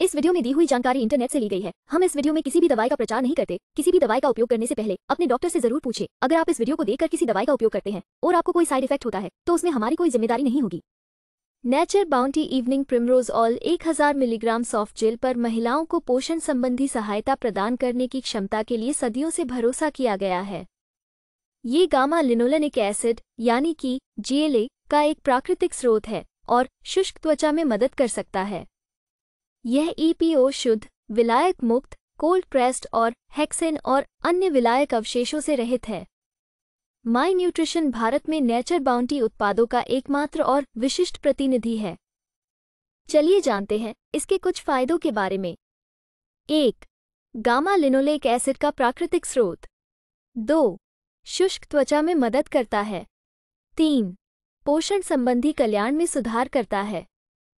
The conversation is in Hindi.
इस वीडियो में दी हुई जानकारी इंटरनेट से ली गई है हम इस वीडियो में किसी भी दवाई का प्रचार नहीं करते किसी भी दवाई का उपयोग करने से पहले अपने डॉक्टर से जरूर पूछे अगर आप इस वीडियो को देखकर किसी दवाई का उपयोग करते हैं और आपको कोई साइड इफेक्ट होता है तो उसमें हमारी कोई जिम्मेदारी नहीं होगी nature bounty evening primrose oil एक मिलीग्राम सॉफ्ट जेल पर महिलाओं को पोषण संबंधी सहायता प्रदान करने की क्षमता के लिए सदियों से भरोसा किया गया है ये गामा लिनोलेनिक एसिड यानी कि जीएलए का एक प्राकृतिक स्रोत है और शुष्क त्वचा में मदद कर सकता है यह ईपीओ e शुद्ध विलायक मुक्त कोल्ड प्रेस्ड और हेक्सेन और अन्य विलायक अवशेषों से रहित है माई न्यूट्रिशन भारत में नेचर बाउंटी उत्पादों का एकमात्र और विशिष्ट प्रतिनिधि है चलिए जानते हैं इसके कुछ फायदों के बारे में एक गामा लिनोलेक एसिड का प्राकृतिक स्रोत दो शुष्क त्वचा में मदद करता है तीन पोषण संबंधी कल्याण में सुधार करता है